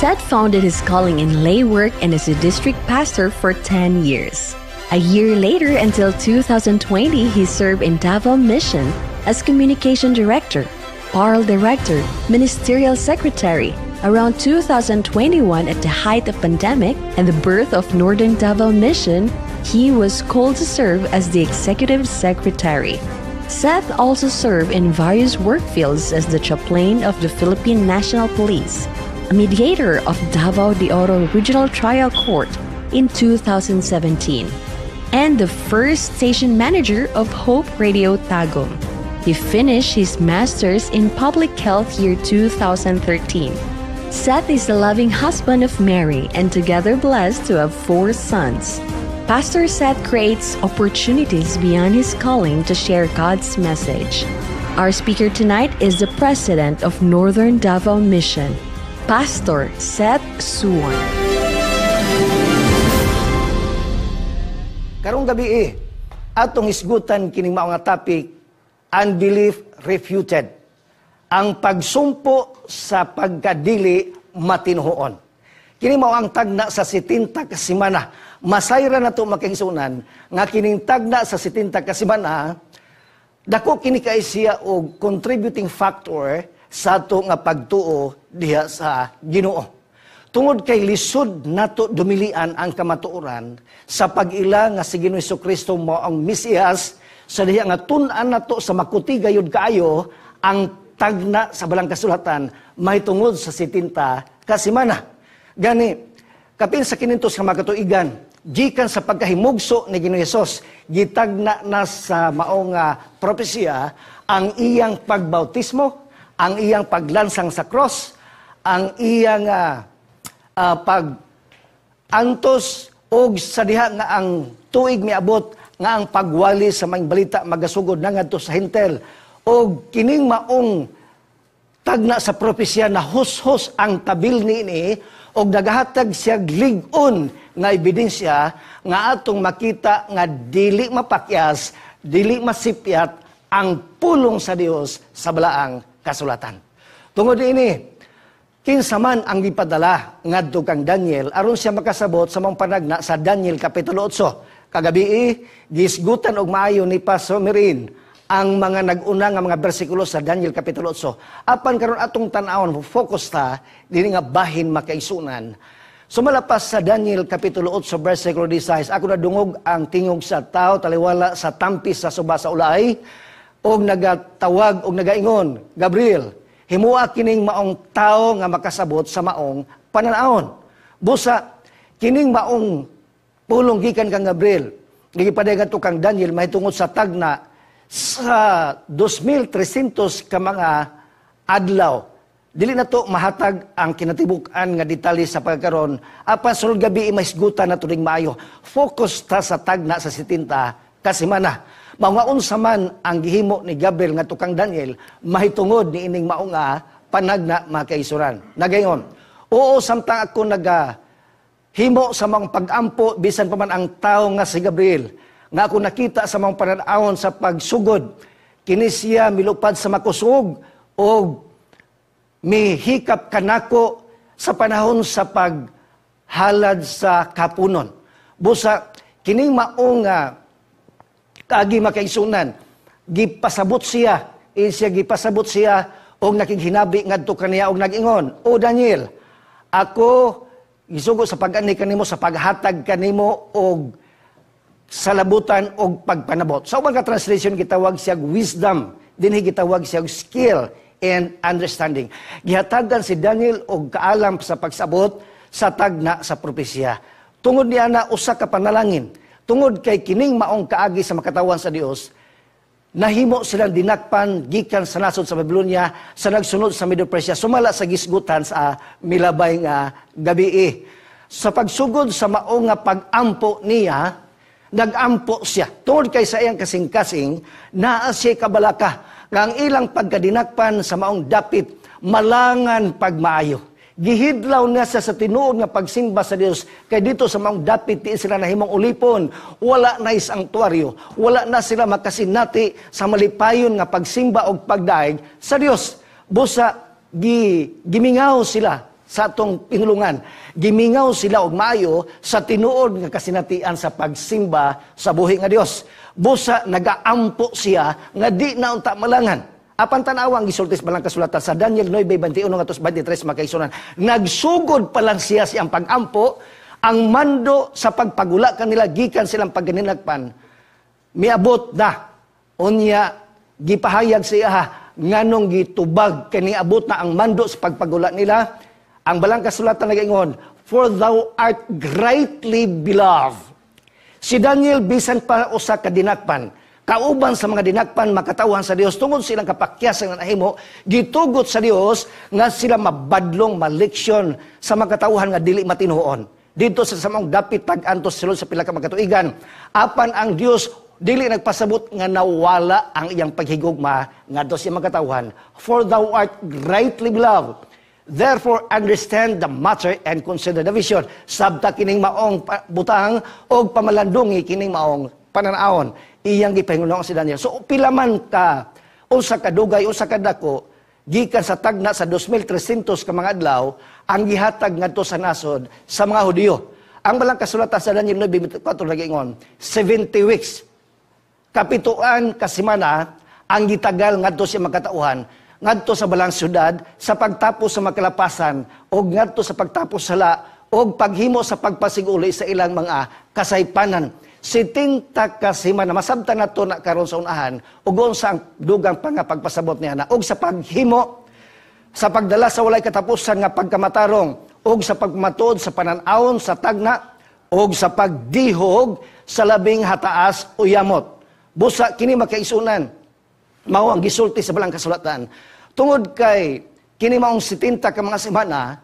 Seth founded his calling in lay work and is a district pastor for 10 years. A year later, until 2020, he served in Davao Mission as communication director, paral director, ministerial secretary, around 2021 at the height of pandemic and the birth of Northern Davao Mission, he was called to serve as the executive secretary. Seth also served in various work fields as the chaplain of the Philippine National Police, mediator of Davao de Oro Regional Trial Court in 2017 and the first station manager of Hope Radio Tagum. He finished his master's in public health year 2013. Seth is the loving husband of Mary and together blessed to have four sons. Pastor Seth creates opportunities beyond his calling to share God's message. Our speaker tonight is the president of Northern Davao Mission, Pastor Seth Suwon. Karong gabi eh, atong isgutan kining maong nga topic unbelief refuted. Ang pagsumpo sa pagkadili matinhoon. Kini mao ang tagna sa 70 ka semana. Masayra na to makingsunan nga kining tagna sa 70 ka semana dako kini kay siya og contributing factor sa to nga pagtuo diha sa Ginoo. Tungod kay lisod nato dumilian ang kamatuoran sa pag-ila nga si Ginoo Kristo mao ang Mesiyas sa diha nga tun-an nato sa makuti gayud kaayo ang tagna sa balang kasulatan may tungod sa sitinta kasimana. Gani kapin sa kinintos nga makatuigan gikan sa pagkahimugso ni Ginoo Hesus gitagna na sa maong nga propesya ang iyang pagbautismo, ang iyang paglansang sa cross, ang iya nga uh, pag antos og sa diha nga ang tuig miabot nga ang pagwali sa maing balita magasugod na ngadto sa hintel og kining maong tagna sa propesya na hus-hus ang tabil niini og nagahatag siya ligon nga ebidensya nga atong makita nga dili mapakyas dili masipyat ang pulong sa Dios sa balaang kasulatan tungod ini Kinsa man ang gipadala ngadto kang Daniel aron siya makasabot sa mga panagna sa Daniel kapitulo 8. Kagabi eh, gisgutan og maayo ni Pastor Mirin ang mga naguna nga mga bersikulo sa Daniel kapitulo 8. Apan karon atong tan-awon focus ta diri nga bahin makaisunan. Sumalapas sa Daniel kapitulo 8 bersikulo 16, ako nadungog ang tingog sa tao taliwala sa tampis sa suba sa ulay og nagatawag og nagaingon, Gabriel, Himuwa kining maong tao nga makasabot sa maong pananahon. Busa, kining maong pulong gikan kang Gabriel, gigipadayag to kang Daniel, mahitungod sa tagna sa 2,300 ka mga adlaw. Dili na to mahatag ang kinatibuk-an nga detalye sa pagkaron. Apan sulod gabi imasgutan na tuning maayo. Focus ta sa tagna sa sitinta kasimana. Mao nga unsa man ang gihimo ni Gabriel nga tukang Daniel mahitungod ni ining mao nga panagna makaisuran. Nagayon, oo samtang ako naga himo sa mga pagampo bisan pa man ang tao nga si Gabriel nga ako nakita sa mga pananaon sa pagsugod kini milupad sa makusog o mihikap kanako sa panahon sa paghalad sa kapunon busa kini mao nga kaagi makaisunan. Gipasabot siya, eh, isya gipasabot siya, og nakighinabi ngadto kaniya og nagingon, O Daniel, ako isugo sa pag-ani kanimo sa paghatag kanimo og salabutan og pagpanabot. Sa ubang ka translation gitawag siya wisdom, dinhi gitawag siya skill and understanding. Gihatagan si Daniel og kaalam sa pagsabot sa tagna sa propesya. Tungod niya na usa ka panalangin tungod kay kining maong kaagi sa makatawan sa Dios nahimo silang dinakpan gikan sa nasod sa Babylonia sa nagsunod sa Medo Persia sumala sa gisgutan sa milabay nga gabi eh. sa pagsugod sa maong nga pagampo niya nagampo siya tungod kay sa iyang kasing-kasing naa siya kabalaka nga ang ilang pagkadinakpan sa maong dapit malangan pagmaayo gihidlaw na siya sa tinuod nga pagsimba sa Dios kay dito sa maong dapit ti sila nahimong ulipon wala na is angtuaryo wala na sila makasinati sa malipayon nga pagsimba og pagdaig sa Dios busa gi, gimingaw sila sa atong pinulungan gimingaw sila og maayo sa tinuod nga kasinatian sa pagsimba sa buhi nga Dios busa nagaampo siya nga di na unta malangan Apan tanawa ang gisultis sa balang kasulatan sa Daniel 9:21 ngadtos 23 makaisunan. Nagsugod pa lang siya si ang pagampo ang mando sa pagpagula kanila gikan silang pagganinagpan. Miabot na unya gipahayag siya nganong gitubag kani abot na ang mando sa pagpagula nila. Ang balang kasulatan nagaingon, "For thou art greatly beloved." Si Daniel bisan pa usa ka dinakpan, kauban sa mga dinagpan makatawan sa Dios tungod silang kapakyas nga nahimo gitugot sa Dios nga sila mabadlong maliksyon sa makatauhan nga dili matinuon Dito sa samong dapit tag-antos sila sa pila ka magkatuigan. Apan ang Dios dili nagpasabot nga nawala ang iyang paghigugma ngadto sa makatauhan. For thou art greatly beloved. Therefore, understand the matter and consider the vision. Sabta kining maong butang og pamalandungi kining maong pananaon, iyang gipahingunaon si Daniel. So, pilaman ka, usa ka dugay, usa ka dako, gikan sa tagna sa 2,300 ka mga adlaw, ang gihatag ngadto sa nasod sa mga Hudiyo. Ang balang kasulatan sa Daniel 9.24 ngon 70 weeks, kapituan kasimana, ang gitagal ngadto siya magkatauhan, ngadto sa balang syudad, sa pagtapos sa makalapasan, o ngadto sa pagtapos sa la, o paghimo sa pagpasiguli sa ilang mga kasaypanan. Siting takasiman na masabta na to na karon sa unahan, ugon sa dugang pangapagpasabot niya na, og sa paghimo, sa pagdala sa walay katapusan nga pagkamatarong, og sa pagmatod sa pananawon sa tagna, og sa pagdihog sa labing hataas o yamot. Busa, kini makaisunan, mao ang gisulti sa balang kasulatan. Tungod kay kini maong sitinta ka mga simana,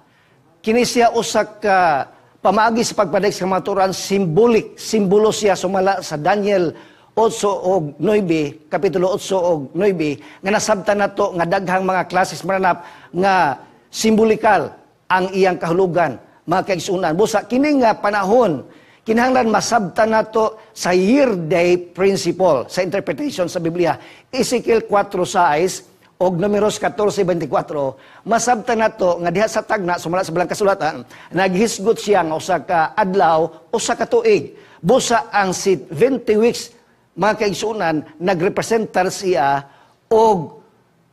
Kini siya usak ka ah, pamagi sa pagpadik sa kamaturan simbolik, simbolo siya sumala sa Daniel 8 og 9, kapitulo 8 og 9, nga nasabtan nato nga daghang mga klases mananap nga simbolikal ang iyang kahulugan mga kaigsunan. Busa kini nga panahon kinahanglan masabtan nato sa year day principle sa interpretation sa Biblia. Ezekiel 4 size, og numeros 1424 masabtan nato nga diha sa tagna sumala sa bilang kasulatan naghisgot siya nga sa ka adlaw usa ka tuig busa ang si 20 weeks mga kaigsunan nagrepresentar siya og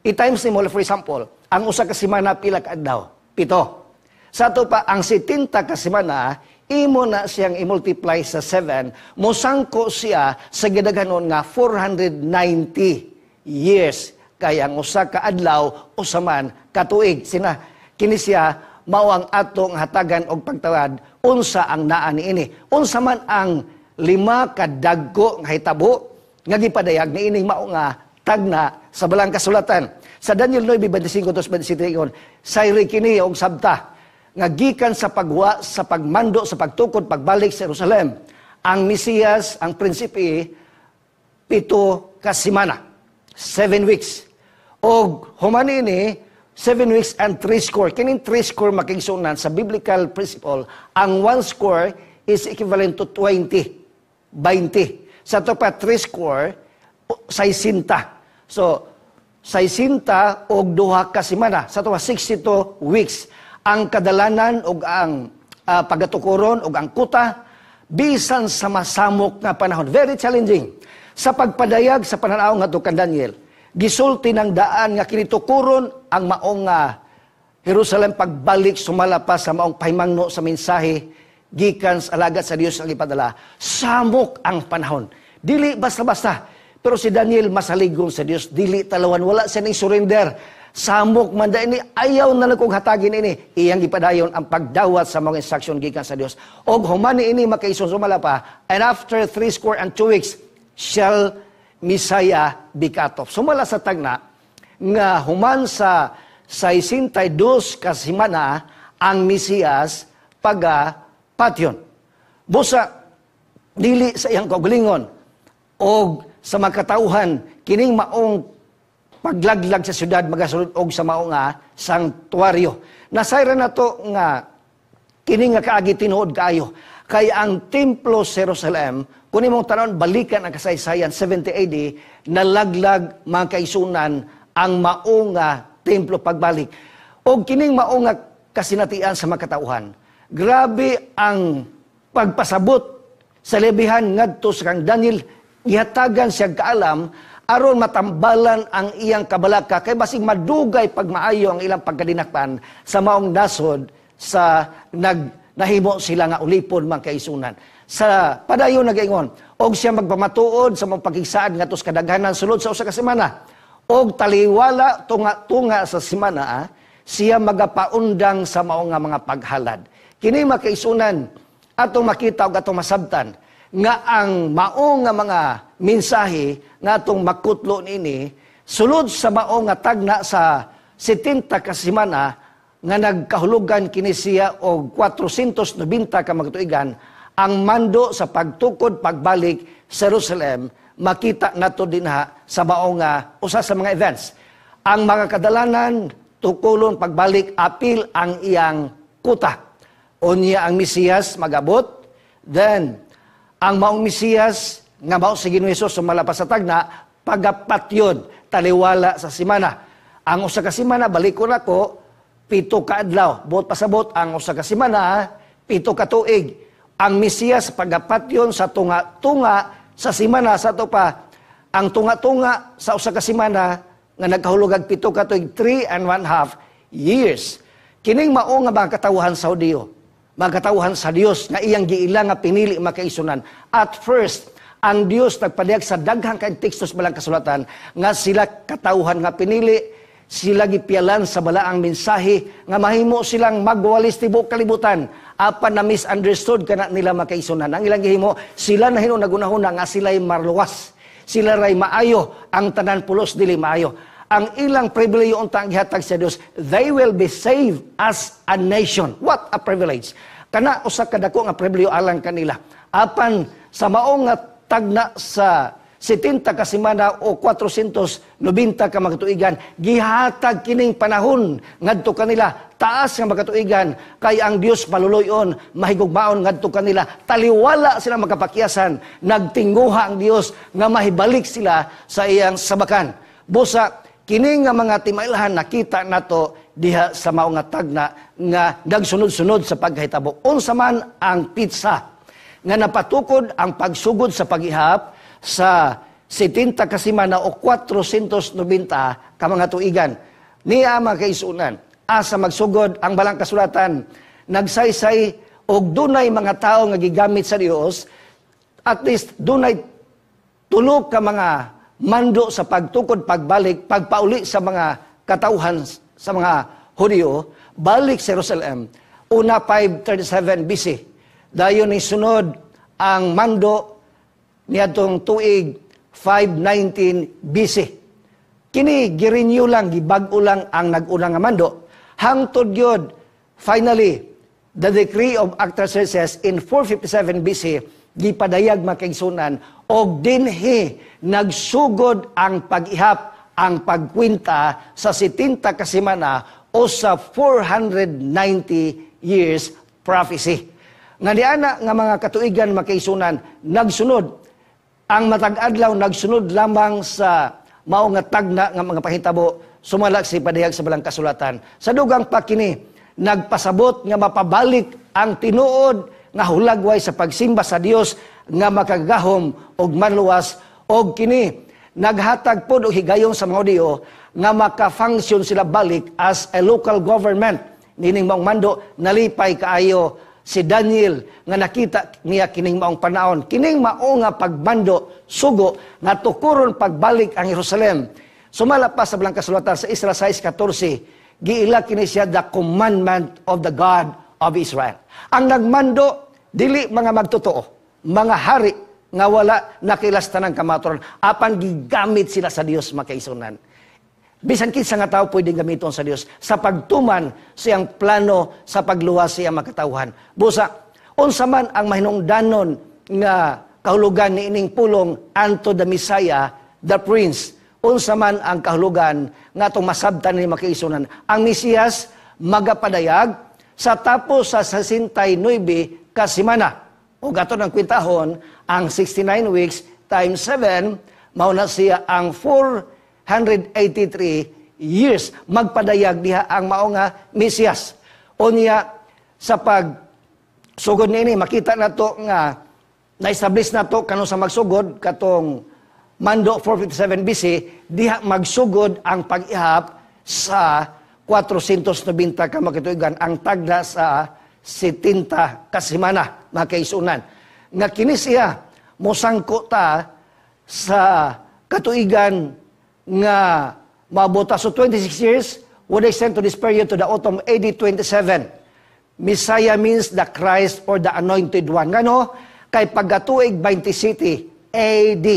i-times ni mo for example ang usa ka semana pila ka adlaw pito sa ato pa ang si Tinta ka semana imo na siyang i-multiply sa 7 mosangko siya sa gidaghanon nga 490 years kay ang usa ka adlaw usaman ka tuig sina kini siya mao ang atong hatagan og pagtawad unsa ang naa niini unsa man ang lima ka dagko nga hitabo nga gipadayag niining mao nga tagna sa balang kasulatan sa Daniel 9:25-27 ingon sayri kini og sabta nga gikan sa pagwa sa pagmando sa pagtukod pagbalik sa Jerusalem ang Mesiyas ang prinsipe pito ka semana 7 weeks og human ini seven weeks and three score. Kining three score makingsunan sa biblical principle, ang one score is equivalent to 20. 20. Sa to pa three score, saisinta. So, saisinta og duha ka semana. Sa to pa 62 weeks. Ang kadalanan og ang uh, ah, pagatukuron og ang kuta, bisan sa masamok nga panahon. Very challenging. Sa pagpadayag sa pananaw nga Dukan Daniel, gisulti ng daan nga kinitukuron ang maong uh, Jerusalem pagbalik sumalapas sa maong pahimangno sa mensahe gikan sa alagat sa Dios ang ipadala. Samok ang panahon. Dili basta-basta. Pero si Daniel masaligon sa Dios, dili talawan wala siya ning surrender. Samok man da ini ayaw na lang kong hatagin ini. Iyang gipadayon ang pagdawat sa mga instruction gikan sa Dios. Og humani ini makaison sumala pa. And after three score and two weeks shall Misaya Bikatov. Sumala sa tagna nga human sa 62 kasimana ang Misiyas paga patyon. Busa dili sa iyang kaugalingon og sa makatauhan kining maong paglaglag sa syudad magasulod og sa maong nga ah, sanktuaryo. Nasayra na to nga Kini nga kaagi tinuod kaayo. Kay ang templo sa Jerusalem, kung imong tanon balikan ang kasaysayan 70 AD, nalaglag mga kaisunan ang maunga templo pagbalik. O kining maunga kasinatian sa makatauhan. Grabe ang pagpasabot sa lebihan ngadto sa kang Daniel, gihatagan siya kaalam aron matambalan ang iyang kabalaka kay basig madugay pagmaayo ang ilang pagkadinakpan sa maong nasod sa nag nahimo sila nga ulipon man kaisunan. Sa padayon nagaingon, og siya magpamatuod sa mga pagigsaad nga tos kadaghanan sulod sa usa ka semana. Og taliwala tunga-tunga sa semana ah, siya magapaundang sa maong mga paghalad. Kini makaisunan atong makita og atong masabtan nga ang maong mga mensahe nga atong makutlo nini sulod sa maong tagna sa 70 ka semana nga nagkahulugan kini siya og 490 ka magtuigan ang mando sa pagtukod pagbalik sa Jerusalem makita nato dinha sa baong usa sa mga events ang mga kadalanan tukulon pagbalik apil ang iyang kuta unya ang Mesiyas magabot then ang maong Mesiyas nga mao si Ginoo Hesus sumalapas sa tagna pagapatyon taliwala sa simana ang usa ka simana na ko pito ka adlaw buot pasabot ang usa ka semana pito ka tuig ang Mesiyas pagapatyon sa tunga-tunga sa semana sa to pa ang tunga-tunga sa usa ka semana nga nagkahulog pito ka tuig 3 and 1 half years kining mao nga mga katawhan sa Dio mga katawhan sa Dios nga iyang giila nga pinili makaisunan at first ang Dios nagpadayag sa daghang kag tekstos balang kasulatan nga sila katawhan nga pinili sila gipialan sa balaang mensahe nga mahimo silang magwalis tibok kalibutan apan na misunderstood kana nila makaisunan ang ilang gihimo sila na hino nagunahuna nga sila'y marluwas sila ray maayo ang tanan pulos dili maayo ang ilang privilege unta ang gihatag sa Dios they will be saved as a nation what a privilege kana usa ka dako nga privilege alang kanila apan sa maong nga tagna sa 70 ka semana o 490 ka mga tuigan gihatag kining panahon ngadto kanila taas nga makatuigan kay ang Dios maluloyon mahigugmaon ngadto kanila taliwala sila magkapakyasan nagtinguha ang Dios nga mahibalik sila sa iyang sabakan busa kini nga mga timailhan nakita nato diha sa mao nga tagna nga nagsunod-sunod sa paghitabo unsa man ang pizza nga napatukod ang pagsugod sa pagihap sa 70 ka semana o 490 ka mga tuigan. Niya mga kaisunan, asa magsugod ang balang kasulatan, nagsaysay og dunay mga tao nga gigamit sa Dios, at least dunay tulog ka mga mando sa pagtukod, pagbalik, pagpauli sa mga katauhan sa mga Hudyo, balik sa Jerusalem, una 537 BC. Dayon ni sunod ang mando niadtong tuig 519 BC. Kini girenew lang gibag-o lang ang nag-una mando. Hangtod gyud finally the decree of Artaxerxes in 457 BC gipadayag makingsunan og dinhi nagsugod ang pag-ihap ang pagkwinta sa 70 kasimana semana o sa 490 years prophecy. Nga ana nga mga katuigan makaisunan, nagsunod ang matag adlaw nagsunod lamang sa mao nga tagna nga mga pahitabo sumala si padihag sa balang kasulatan sa dugang pa kini nagpasabot nga mapabalik ang tinuod nga hulagway sa pagsimba sa Dios nga makagahom og manluwas og kini naghatag pod og higayon sa mga Dio nga makafunction sila balik as a local government nining mong mando nalipay kaayo si Daniel nga nakita niya kining maong panahon kining mao nga pagbando sugo nga tukuron pagbalik ang Jerusalem sumala pa sa bilang kasulatan sa Israel 6:14 giila kini siya the commandment of the God of Israel ang nagmando dili mga magtotoo mga hari nga wala nakilastanan kamaturan apan gigamit sila sa Dios makaisunan Bisan kinsa nga tao pwedeng gamiton sa Dios sa pagtuman siyang plano sa pagluwas siya makatawhan. Busa, unsa man ang mahinungdanon nga kahulugan ni ining pulong anto the Messiah, the Prince. Unsa man ang kahulugan nga atong masabtan ni makiisunan. Ang Mesiyas magapadayag sa tapos sa 69 ka semana. O gato ng kwintahon, ang 69 weeks times 7, mauna siya ang 4 183 years magpadayag diha ang mao Mesias. Mesiyas. Unya sa pag sugod nini makita nato nga na-establish nato kanon sa magsugod katong Mando 457 BC diha magsugod ang pag-ihap sa 490 ka makituigan ang tagda sa 70 ka makaisunan nga kini siya mosangko ta sa katuigan nga mabuta so 26 years would extend to this period to the autumn AD 27. Messiah means the Christ or the anointed one. Ngano? Kay pagkatuig 20 city AD.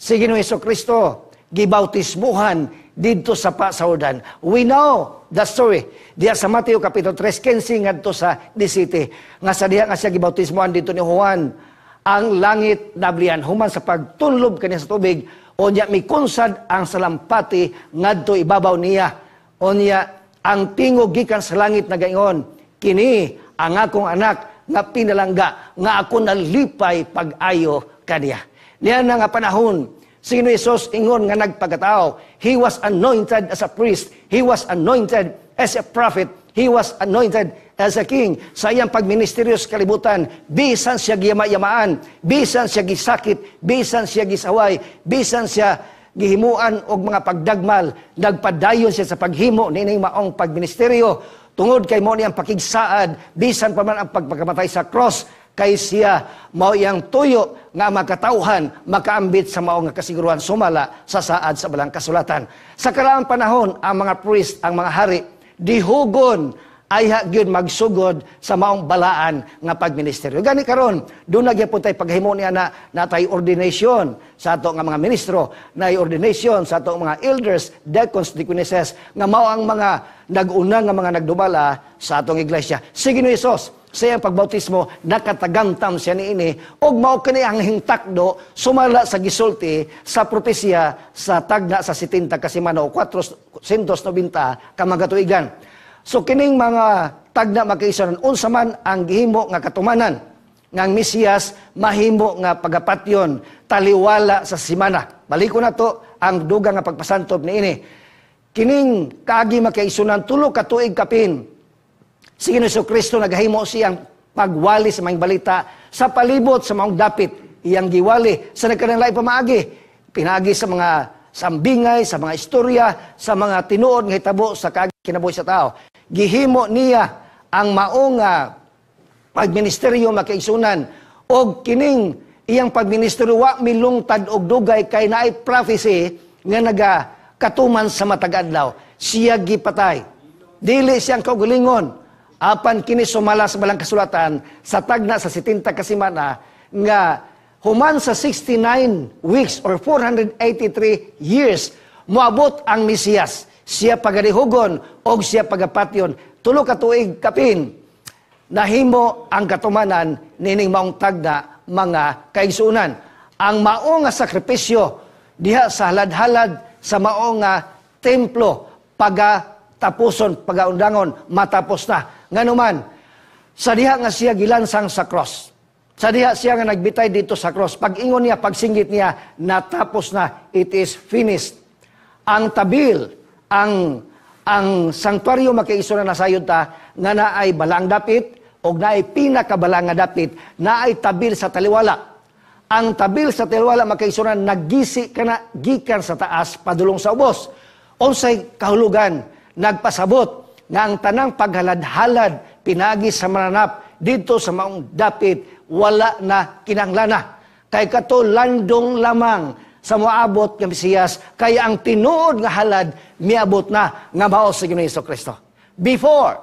Si Ginoo Iso Kristo, gibautismuhan dito sa Pasaudan. We know the story. Diya sa Mateo Kapito 3.15 ngadto sa 17. Nga sa diya nga siya gibautismuhan dito ni Juan. Ang langit nablian. Human sa pagtunlob kanya sa tubig, Unya mikunsad ang salampati ngadto ibabaw niya. Unya ang tingog gikan sa langit na gayon. Kini ang akong anak nga pinalangga nga ako nalipay pag-ayo kaniya. Niya na nga panahon si Jesus ingon nga nagpagataw? He was anointed as a priest. He was anointed as a prophet. He was anointed as a king. Sa iyang pagministeryo sa kalibutan, bisan siya giyama-yamaan, bisan siya gisakit, bisan siya gisaway, bisan siya gihimuan og mga pagdagmal, nagpadayon siya sa paghimo ni maong pagministeryo. Tungod kay mo ang pakigsaad, bisan pa man ang pagpagamatay sa cross, kay siya mao iyang tuyo nga makatauhan makaambit sa mao nga kasiguruhan sumala sa saad sa balang kasulatan sa kalaang panahon ang mga priest ang mga hari dihugon ay hagyod magsugod sa maong balaan nga pagministeryo. Gani karon, do na gyapon tay paghimo niya na natay ordination sa ato nga mga ministro, na ordination sa ato mga elders, deacons, deaconesses nga mao ang mga naguna nga mga nagdubala sa atong iglesia. Sige ni Hesus, sa iyang pagbautismo nakatagantam siya ni ini ug mao kini ang hingtakdo sumala sa gisulti sa propesya sa tagna sa 70 ka semana o 490 ka mga So kining mga tagna magkaisanon unsa man ang gihimo nga katumanan nga ang Mesiyas mahimo nga pagapatyon taliwala sa semana. Baliko na to ang dugang nga pagpasantob ni ini. Kining kaagi makaisunan tulo ka tuig kapin Si Inuso Kristo naghimo siyang pagwali sa mga balita sa palibot sa mga dapit iyang giwali sa nagkanalay pamaagi pinagi sa mga sambingay sa mga istorya sa mga tinuod nga hitabo sa kinabuhi sa tao gihimo niya ang maong ah, pagministeryo makaisunan og kining iyang pagministeryo wa milungtad og dugay kay naay prophecy nga naga katuman sa matag adlaw siya gipatay dili siyang kaugalingon apan kini sumala sa balang kasulatan sa tagna sa 70 kasimana nga human sa 69 weeks or 483 years muabot ang Mesiyas siya pagadihugon og siya pagapatyon tulo ka tuig kapin nahimo ang katumanan nining maong tagna mga kaigsunan ang maong nga sakripisyo diha sa halad-halad sa maong nga templo paga tapuson pagaundangon matapos na nganuman sa diha nga siya gilansang sa cross sa diha siya nga nagbitay dito sa cross pag-ingon niya pagsingit niya natapos na it is finished ang tabil ang ang sanktuaryo makaisuna na sayod ta nga naay balang dapit og naay pinakabalang nga dapit naay tabil sa taliwala ang tabil sa taliwala makaisuna nagisi kana gikan sa taas padulong sa ubos unsay kahulugan nagpasabot nga ang tanang paghalad-halad pinagi sa mananap dito sa maong dapit wala na kinanglana kay kato landong lamang sa moabot nga Mesiyas kay ang tinuod nga halad miabot na nga mao si Ginoo Hesus Kristo before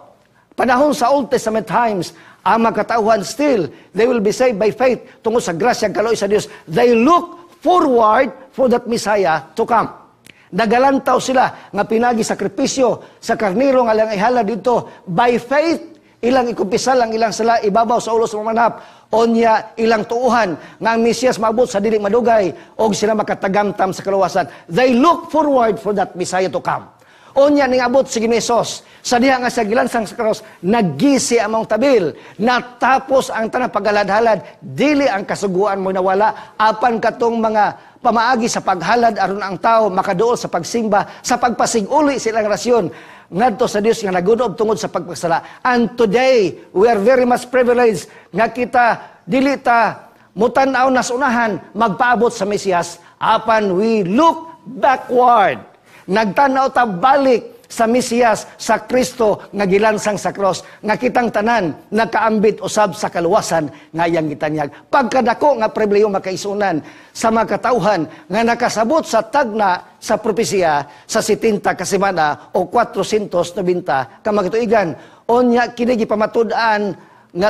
panahon sa Old Testament times ang makatauhan still they will be saved by faith tungod sa grasya kaloy sa Dios they look forward for that Messiah to come Nagalantaw sila nga pinagi sakripisyo sa karniro nga lang ihala dito. By faith, ilang ikumpisa lang ilang sila ibabaw sa ulo sa manap onya ilang tuuhan nga ang Mesiyas maabot sa dili madugay og sila makatagamtam sa kaluwasan they look forward for that Messiah to come onya ning abot si Ginesos sa diha nga sa gilansang sa cross nagisi among tabil natapos ang tanang pagaladhalad dili ang kasuguan mo nawala apan katong mga pamaagi sa paghalad aron ang tao makaduol sa pagsimba sa pagpasig-uli silang rasyon ngadto sa Dios nga nagunob tungod sa pagpagsala. And today, we are very much privileged nga kita dili ta mutan-aw nas unahan magpaabot sa Mesiyas apan we look backward. Nagtanaw ta balik sa Mesiyas, sa Kristo, nga gilansang sa cross, nga kitang tanan, nakaambit usab sa kaluwasan, nga yang gitanyag. Pagkadako nga pribileyo makaisunan sa mga katauhan, nga nakasabot sa tagna sa propesya sa 70 kasimana o 490 ka magtuigan. O niya kinigi pamatudaan nga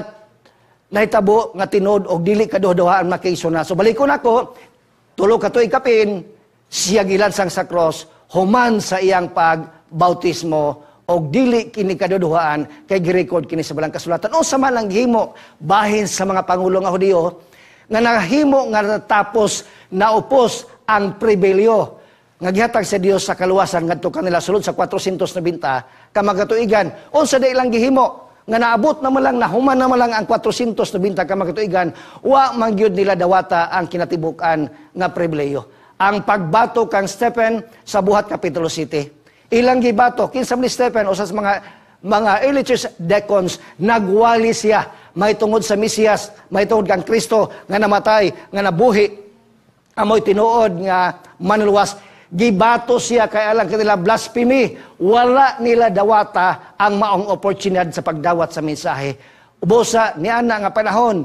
nahitabo nga tinod og dili kaduha-duhaan makaisuna. So ko ako, tulo ka to kapin, siya gilansang sa cross, human sa iyang pag bautismo og dili kini kaduduhaan kay girekord kini sa balang kasulatan o sama lang gihimo bahin sa mga pangulo nga Hudiyo nga nahimo nga tapos naupos ang pribilyo nga gihatag sa Dios sa kaluwasan ngadto kanila sulod sa 490 ka magatuigan unsa day lang gihimo nga naabot na malang nahuman na malang ang 490 ka magatuigan wa mangyud nila dawata ang kinatibuk-an nga pribileyo ang pagbato kang Stephen sa buhat Kapitulo City Ilang gibato, kinsa ni Stephen, usas mga mga early church deacons, nagwali siya, may tungod sa Mesiyas, may tungod kang Kristo, nga namatay, nga nabuhi, amoy tinuod nga manluwas, gibato siya kay alang kanila blasphemy, wala nila dawata ang maong oportunidad sa pagdawat sa mensahe. Ubosa ni ana nga panahon,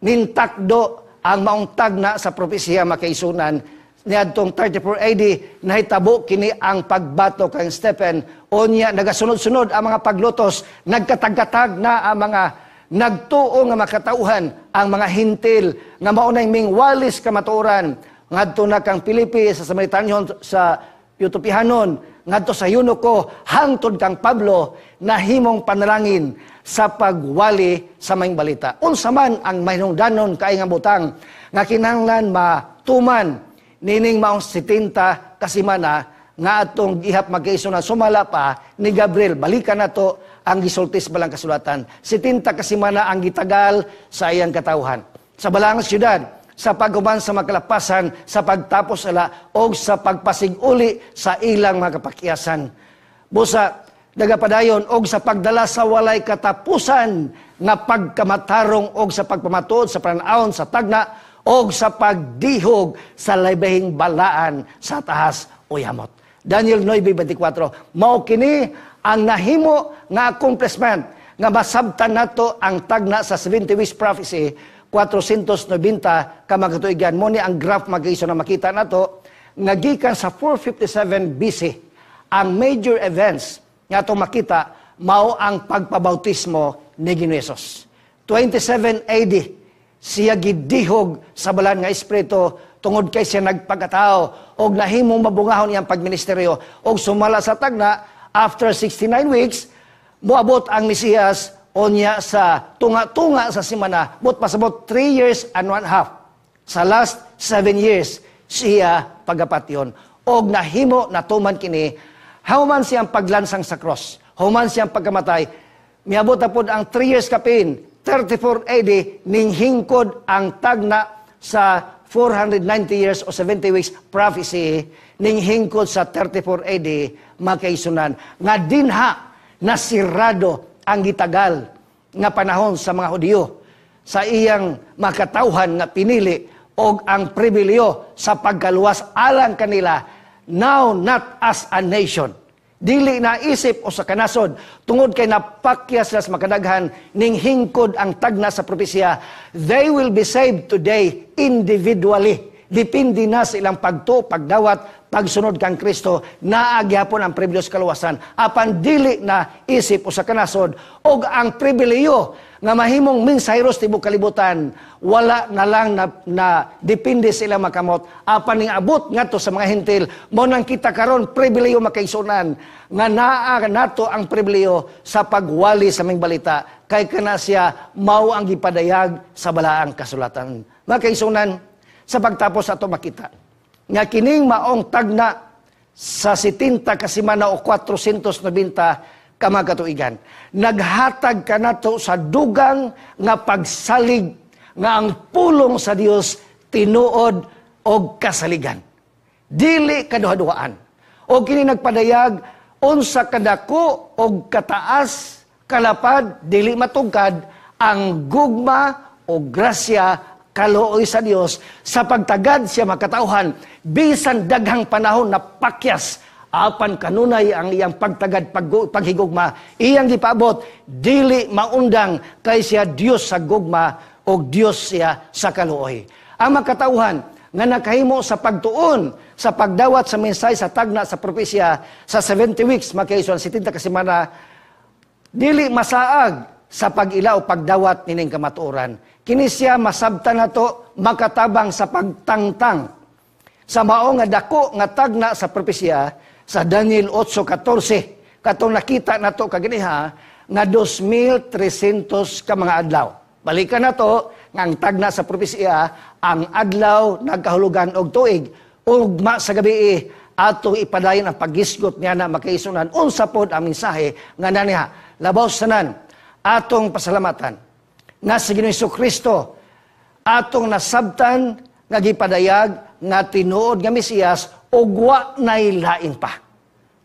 nintakdo ang maong tagna sa propesya makaisunan Adtong 34 AD nahitabo kini ang pagbato kay Stephen unya nagasunod-sunod ang mga paglutos nagkatagatag na ang mga nagtuo nga makatauhan ang mga hintil nga mao nay mingwalis kamatuoran ngadto na kang Pilipi sa Samaritanyon sa Utopihanon ngadto sa yuno ko hangtod kang Pablo na himong panalangin sa pagwali sa maing balita unsa man ang mahinungdanon kay nga butang nga kinahanglan matuman nining maong 70 kasimana nga atong gihap magkaiso na sumala pa ni Gabriel. Balikan na to ang gisultis balang kasulatan. 70 kasimana ang gitagal sa iyang katawhan. Sa balang siyudad, sa paghuman sa makalapasan, sa pagtapos ala, o sa pagpasiguli sa ilang mga kapakyasan. Busa, nagapadayon, o sa pagdala sa walay katapusan, nga pagkamatarong o sa pagpamatuod sa pananaon sa tagna, o sa pagdihog sa laybahing balaan sa taas o yamot. Daniel 9.24 Mao kini ang nahimo nga accomplishment nga masabtan nato ang tagna sa 70 weeks prophecy 490 ka magatuigan mo ni ang graph magiso na makita nato nga gikan sa 457 BC ang major events nga ato makita mao ang pagpabautismo ni Ginoesos. 27 AD siya gidihog sa balan nga Espiritu tungod kay siya nagpagkatao og nahimo mabungahon iyang pagministeryo og sumala sa tagna after 69 weeks moabot ang Mesiyas onya sa tunga-tunga sa simana but pasabot 3 years and 1 half sa last 7 years siya pagapatyon og nahimo natuman kini human siyang paglansang sa cross human siyang pagkamatay miabot na pod ang 3 years kapin 34 AD, ning hingkod ang tagna sa 490 years o 70 weeks prophecy, ning hingkod sa 34 AD, makaisunan. Nga dinha, nasirado ang gitagal nga panahon sa mga Hudiyo sa iyang makatauhan nga pinili og ang pribilyo sa pagkaluwas alang kanila now not as a nation Dili na isip o sa kanasod, tungod kay napakyas sa makadaghan, ning hingkod ang tagna sa propesya, they will be saved today individually. Dipindi na sa ilang pagto, pagdawat, pagsunod kang Kristo, naagyapon ang pribileyo sa kaluwasan. Apan dili na isip o sa kanasod, og ang pribileyo nga mahimong min Cyrus tibok kalibutan wala na lang na, na depende sila makamot apan ning abot ngadto sa mga hintil mo nang kita karon pribileyo makaisunan nga naa nato ang pribileyo sa pagwali sa ming balita kay kana siya mao ang gipadayag sa balaang kasulatan makaisunan sa pagtapos ato makita nga kining maong tagna sa 70 ka semana o 490 ka makatuigan. Naghatag ka na to sa dugang nga pagsalig nga ang pulong sa Dios tinuod og kasaligan. Dili kaduha-duhaan. O kini nagpadayag unsa kadako og kataas kalapad dili matugkad ang gugma o grasya kaluoy sa Dios sa pagtagad siya makatauhan bisan daghang panahon na pakyas apan kanunay ang iyang pagtagad paghigugma iyang gipaabot dili maundang kay siya Dios sa gugma o Dios siya sa kaluoy ang makatauhan nga nakahimo sa pagtuon sa pagdawat sa mensahe sa tagna sa propesya sa 70 weeks makaison 70 ka semana dili masaag sa pagila o pagdawat nining kamatuoran. Kini siya masabtan nato makatabang sa pagtangtang sa mao nga dako nga tagna sa propesya sa Daniel 8:14 katong nakita nato kaginiha nga 2,300 ka mga adlaw. Balikan nato nga ang tagna sa propesya ang adlaw nagkahulugan og tuig ma sa gabi eh, atong ipadayon ang pagisgot niya na makaisunan unsa pod ang mensahe nga naniha labaw sanan atong pasalamatan na si Ginoo Kristo atong nasabtan nga gipadayag nga tinuod nga Mesiyas ug wa nay lain pa.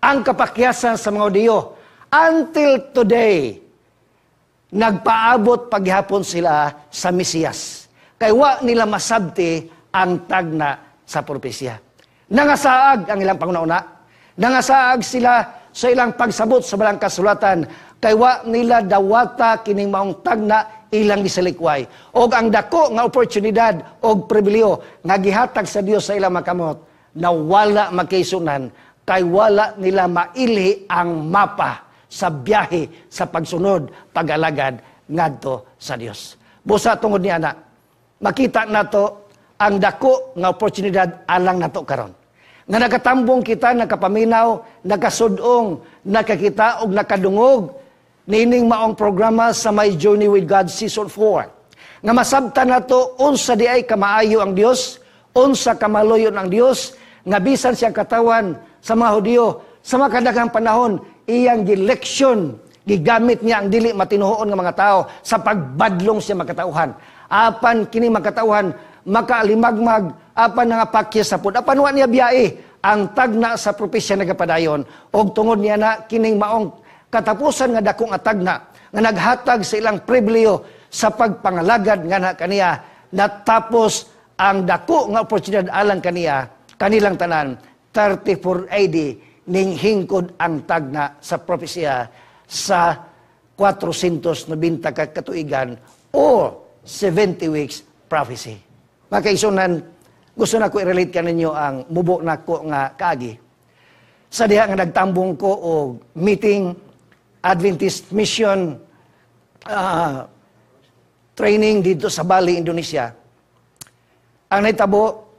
Ang kapakyasan sa mga Diyo until today nagpaabot paghihapon sila sa Mesiyas. Kay wa nila masabti ang tagna sa propesya. Nangasaag ang ilang pangunauna. Nangasaag sila sa ilang pagsabot sa balang kasulatan. Kay wa nila dawata kining maong tagna ilang gisalikway. Og ang dako nga oportunidad og pribileyo nga gihatag sa Dios sa ilang makamot na wala makaisunan kay wala nila maili ang mapa sa biyahe sa pagsunod pagalagad ngadto sa Dios. Busa tungod ni ana, makita nato ang dako nga oportunidad alang nato karon. Nga nakatambong kita, nakapaminaw, nakasudong, nakakita og nakadungog nining maong programa sa My Journey with God Season 4. Nga masabta na to, unsa di ay kamaayo ang Dios, unsa kamaloyon ang Dios, nga bisan siyang katawan sa mga Hudyo, sa mga kadaghang panahon, iyang gileksyon, gigamit niya ang dili matinuhoon nga mga tao sa pagbadlong siya makatauhan. Apan kini makatauhan, makaalimagmag, apan nga pakya sa pod, apan wa niya biyae, ang tagna sa propesya nagapadayon, og tungod niya na kining maong katapusan nga dakong atagna nga naghatag sa ilang pribilyo sa pagpangalagad nga na kaniya natapos ang dako nga oportunidad alang kaniya kanilang tanan 34 AD ning hingkod ang tagna sa propesya sa 490 ka katuigan o 70 weeks prophecy. Mga gusto na ko i-relate ka ninyo ang mubo na ko nga kaagi. Sa diha nga nagtambong ko o meeting Adventist Mission uh, training dito sa Bali, Indonesia. Ang naitabo,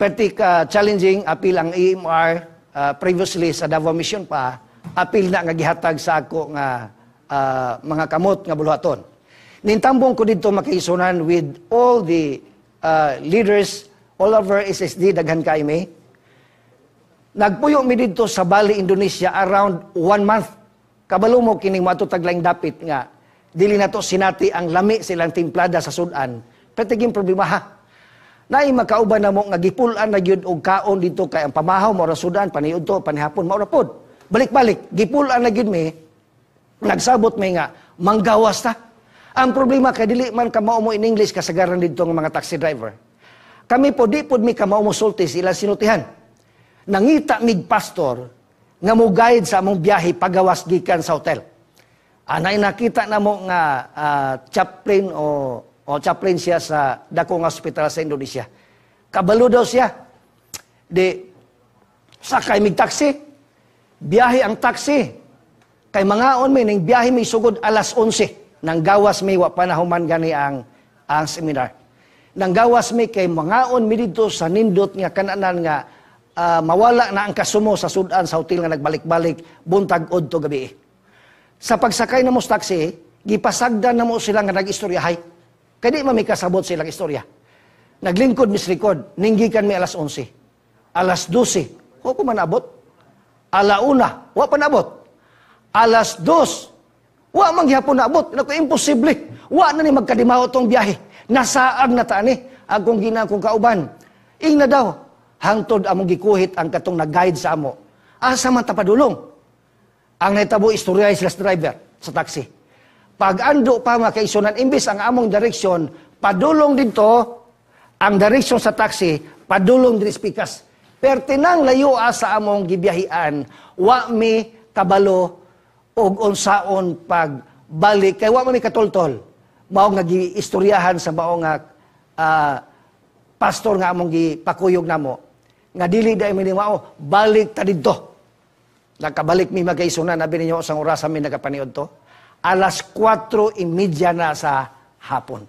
pretty uh, challenging, appeal ang EMR, uh, ah, previously sa Davao Mission pa, appeal na nga gihatag sa ako nga uh, mga kamot nga buluhaton. Nintambong ko dito makiisunan with all the uh, leaders all over SSD, daghan kaimi. Nagpuyo mi dito sa Bali, Indonesia around one month Kabalo mo kining matutag lang dapit nga, dili na to sinati ang lami silang timplada sa sudan. Petiging problema ha. Nay makauban na mo nga gipulan na gyud og kaon dito kay ang pamahaw mo ra sudan paniud to mo ra pod. Balik-balik gipulan na gyud mi nagsabot may nga manggawas ta. Ang problema kay dili man ka mao mo in English kasagaran dito nga mga taxi driver. Kami po di pod mi ka mao mo sulti sila sinutihan. Nangita mig pastor nga mo guide sa among biyahe pagawas gikan sa hotel. Anay nakita na mo nga uh, chaplain o o chaplain siya sa dakong hospital sa Indonesia. Kabalo daw siya. Di sakay mig taxi. Biyahe ang taxi. Kay mga on may ning biyahe may sugod alas 11 nang gawas may wa panahuman nahuman gani ang ang seminar. Nang gawas may kay mga on mi dito sa nindot nga kananan nga uh, mawala na ang kasumo sa sudan sa hotel nga nagbalik-balik buntag udto gabi. Sa pagsakay na mo sa taxi, gipasagdan na mo sila nga nagistoryahay. Kay di mamikasabot silang istorya. Naglingkod mis record, ninggikan mi alas 11. Alas 12, ko ko manabot. Ala una, wa pa naabot. Alas 2, wa man gihapon naabot. Nako imposible. Wa na ni magkadimaw tong biyahe. Nasaan na ta ni agong gina kong kauban. Ing na daw, hangtod among gikuhit ang katong nag-guide sa amo. Asa ah, man tapadulong. Ang naitabo istorya is last driver sa taxi. Pag ando pa makaisunan, imbis ang among direksyon, padulong dito, ang direksyon sa taxi, padulong din spikas. nang layo ah, sa among gibiyahian, wa mi kabalo og unsaon pag balik kay wa mi katultol. mao nga giistoryahan sa mao nga uh, pastor nga among gipakuyog namo nga dili dai minimao balik ta didto nakabalik mi magaisuna na bininyo sang oras mi nakapaniod to alas 4:30 na sa hapon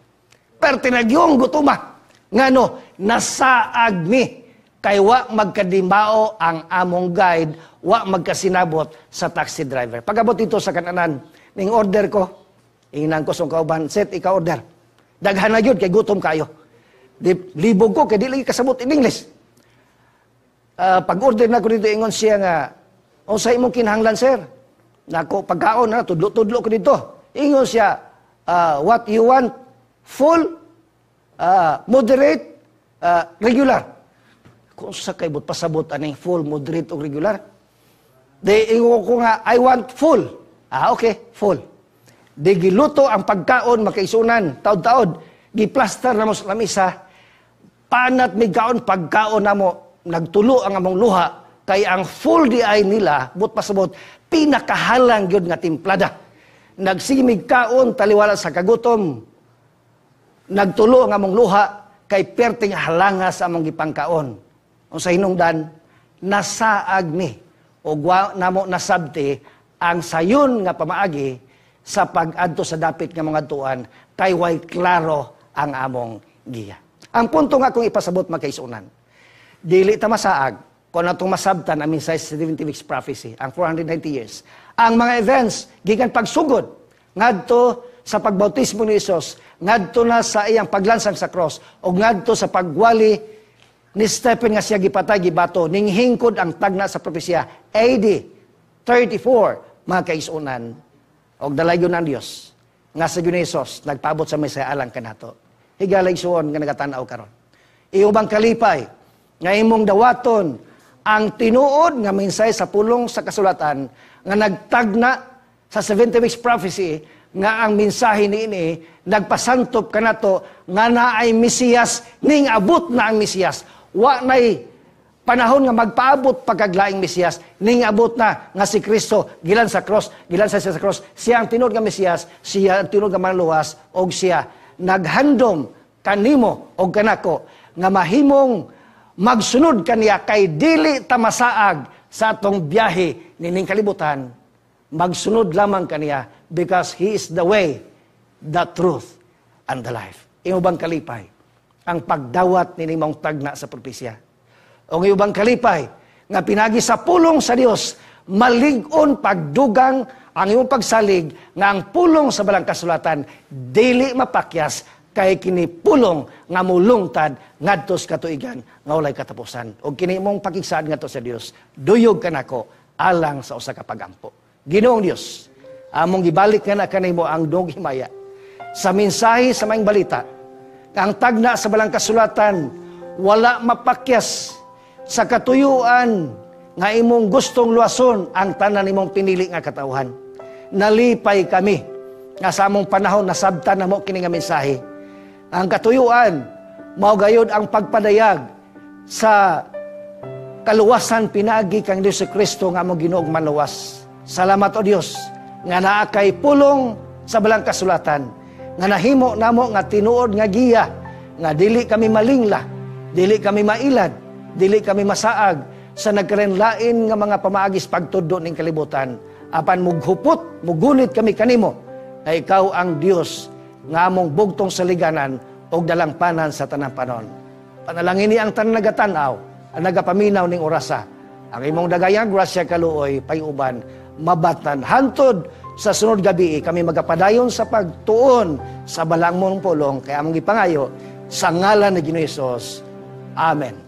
per tinagyong gutuma ngano nasaag mi kay wa magkadimbao ang among guide wa magkasinabot sa taxi driver pagabot dito sa kananan ning order ko inang ko sa kauban set ika order daghan na gyud kay gutom kayo libog ko kay dili kasabot in English uh, pag-order na ko dito, ingon siya nga, o sa imong kinahanglan, sir. Nako, pagkaon na, tudlo-tudlo ko dito. Ingon siya, uh, what you want, full, uh, moderate, uh, regular. Kung sa kay but pasabot aning full, moderate, o regular. Di ingon ko nga, I want full. Ah, okay, full. Di giluto ang pagkaon, makaisunan, taod-taod. Giplaster na mo sa lamisa, panat migaon pagkaon na mo, nagtulo ang among luha kay ang full di ay nila but pasabot pinakahalang gyud nga timplada nagsimig kaon taliwala sa kagutom nagtulo ang among luha kay perting halanga sa among gipangkaon unsa hinungdan nasaag ni o namo nasabti ang sayon nga pamaagi sa pag-adto sa dapit nga mga tuan kay way klaro ang among giya. Ang punto nga kung ipasabot magkaisunan dili ta masaag kon atong masabtan ang mensahe sa 70 weeks prophecy, ang 490 years. Ang mga events, gikan pagsugod, ngadto sa pagbautismo ni Isos, ngadto na sa iyang paglansang sa cross, o ngadto sa pagwali ni Stephen nga siya gipatay, gibato, ning hingkod ang tagna sa propesya, AD 34, mga kaisunan, o dalayon ng Diyos, nga sa Diyos ni Isos, nagpaabot sa may alang kanato. Higalig suon nga nagatan-aw karon. Iubang kalipay, nga imong dawaton ang tinuod nga minsay sa pulong sa kasulatan nga nagtagna sa 70 weeks prophecy nga ang mensahe niini nagpasantop kanato nga naay Mesiyas ning abot na ang Mesiyas wa nay panahon nga magpaabot pagkaglaing Mesiyas, ning abot na nga si Kristo gilan sa cross, gilan sa siya sa cross, siya ang tinud nga Mesiyas, siya ang tinud nga manluwas og siya naghandom kanimo og kanako nga mahimong magsunod kaniya kay dili tamasaag sa atong biyahe nining kalibutan, magsunod lamang kaniya because He is the way, the truth, and the life. Imo bang kalipay ang pagdawat nining maong tagna sa propisya? O ngayon bang kalipay nga pinagi sa pulong sa Dios malig-on pagdugang ang iyong pagsalig nga ang pulong sa balang kasulatan dili mapakyas kay kini pulong nga mulungtad ngadto sa katuigan nga walay katapusan ug kini imong pakigsaad ngadto sa Dios duyog kanako alang sa usa ka pagampo Ginoong Dios among gibalik nga na kanimo ang dog himaya sa mensahe sa maing balita nga ang tagna sa balang kasulatan wala mapakyas sa katuyuan nga imong gustong luwason ang tanan imong pinili nga katawhan nalipay kami nga sa among panahon nasabtan na mo kini nga mensahe ang katuyuan, mao gayud ang pagpadayag sa kaluwasan pinaagi kang Dios Kristo nga among Ginoong maluwas. Salamat o Dios nga naa kay pulong sa balang kasulatan nga nahimo namo nga tinuod nga giya nga dili kami malingla, dili kami mailad, dili kami masaag sa nagkarenlain nga mga pamaagis pagtudlo ning kalibutan. Apan mughupot, mugunit kami kanimo na ikaw ang Dios nga mong bugtong saliganan o dalampanan sa tanang panon. Panalangini ang tanang nagatanaw, ang nagapaminaw ning orasa. Ang imong dagayang grasya kaluoy, payuban, mabatan, hantod, sa sunod gabi kami magapadayon sa pagtuon sa balang mong pulong kaya among gipangayo sa ngalan ni Ginoong Hesus. Amen.